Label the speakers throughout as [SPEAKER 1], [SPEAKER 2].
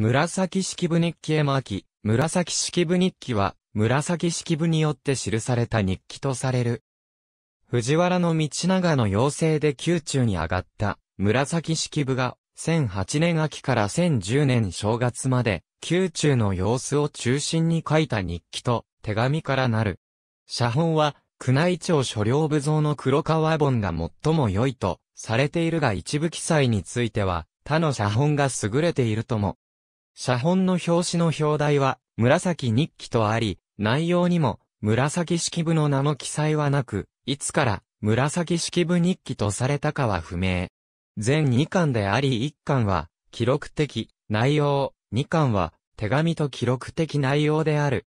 [SPEAKER 1] 紫式部日記へ巻、き、紫式部日記は、紫式部によって記された日記とされる。藤原道長の要請で宮中に上がった、紫式部が、1008年秋から1010年正月まで、宮中の様子を中心に書いた日記と、手紙からなる。写本は、宮内庁所領部蔵の黒川本が最も良いと、されているが一部記載については、他の写本が優れているとも、写本の表紙の表題は、紫日記とあり、内容にも、紫式部の名の記載はなく、いつから紫式部日記とされたかは不明。全2巻であり1巻は、記録的内容、2巻は、手紙と記録的内容である。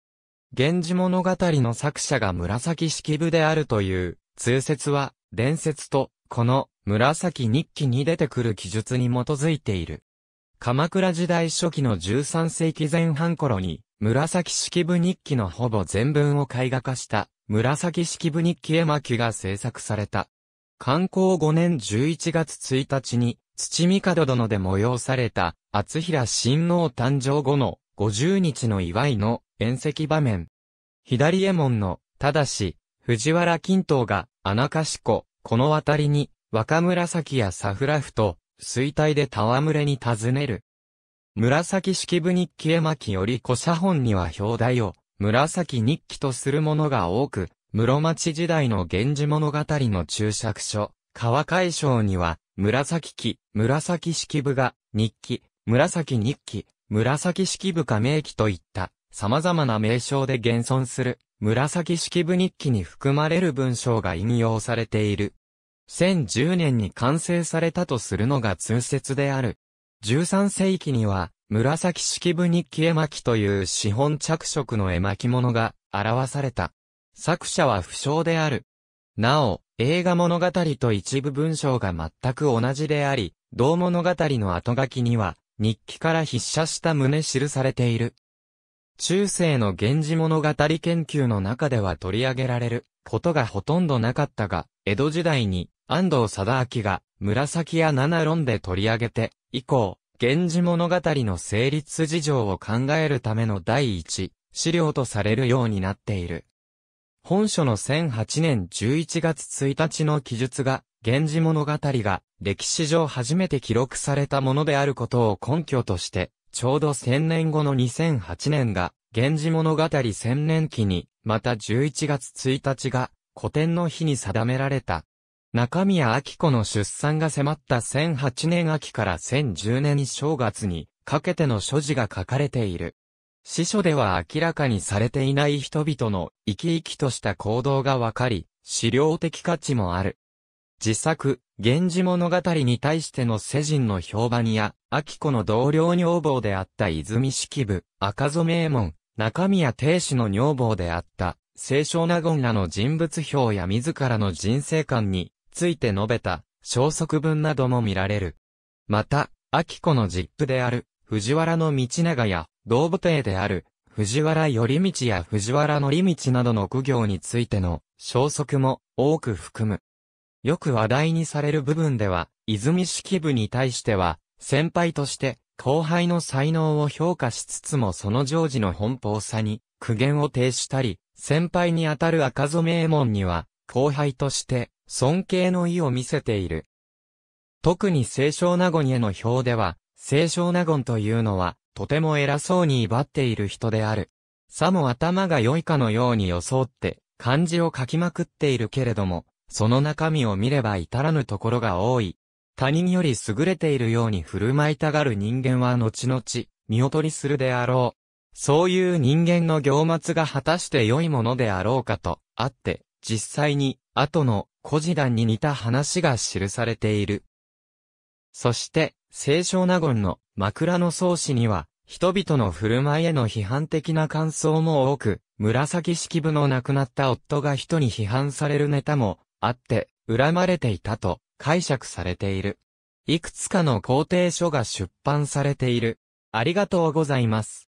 [SPEAKER 1] 源氏物語の作者が紫式部であるという、通説は、伝説と、この、紫日記に出てくる記述に基づいている。鎌倉時代初期の13世紀前半頃に、紫式部日記のほぼ全文を絵画化した、紫式部日記絵巻が制作された。観光5年11月1日に、土見門殿で催された、厚平親王誕生後の50日の祝いの宴席場面。左衛門の、ただし、藤原金刀が、穴かしこ、この辺りに、若紫やサフラフと、衰退で戯れに尋ねる。紫式部日記絵巻より古写本には表題を、紫日記とするものが多く、室町時代の源氏物語の注釈書、川海章には、紫記、紫式部が、日記、紫日記、紫式部加名記といった、様々な名称で現存する、紫式部日記に含まれる文章が引用されている。1010年に完成されたとするのが通説である。13世紀には、紫式部日記絵巻という資本着色の絵巻物が表された。作者は不詳である。なお、映画物語と一部文章が全く同じであり、同物語の後書きには、日記から筆写した旨記されている。中世の源氏物語研究の中では取り上げられることがほとんどなかったが、江戸時代に安藤貞明が、紫や七論で取り上げて、以降、源氏物語の成立事情を考えるための第一、資料とされるようになっている。本書の1008年11月1日の記述が、源氏物語が歴史上初めて記録されたものであることを根拠として、ちょうど1000年後の2008年が、源氏物語1000年期に、また11月1日が、古典の日に定められた。中宮明子の出産が迫った1008年秋から1010年正月にかけての所持が書かれている。司書では明らかにされていない人々の生き生きとした行動がわかり、資料的価値もある。自作、源氏物語に対しての世人の評判や、明子の同僚女房であった泉式部、赤染衛門、中宮亭主の女房であった、清少納言らの人物評や自らの人生観について述べた、消息文なども見られる。また、秋子の実父である、藤原の道長や、道母帝である、藤原頼道や藤原則道などの苦行についての消息も多く含む。よく話題にされる部分では、泉式部に対しては、先輩として後輩の才能を評価しつつもその常時の奔放さに苦言を呈したり、先輩にあたる赤染衛門には、後輩として尊敬の意を見せている。特に清少納言への表では、清少納言というのは、とても偉そうに威張っている人である。さも頭が良いかのように装って、漢字を書きまくっているけれども、その中身を見れば至らぬところが多い。他人より優れているように振る舞いたがる人間は後々、見劣りするであろう。そういう人間の行末が果たして良いものであろうかと、あって、実際に、後の古事談に似た話が記されている。そして、清少納言の枕草子には、人々の振る舞いへの批判的な感想も多く、紫式部の亡くなった夫が人に批判されるネタもあって、恨まれていたと解釈されている。いくつかの肯定書が出版されている。ありがとうございます。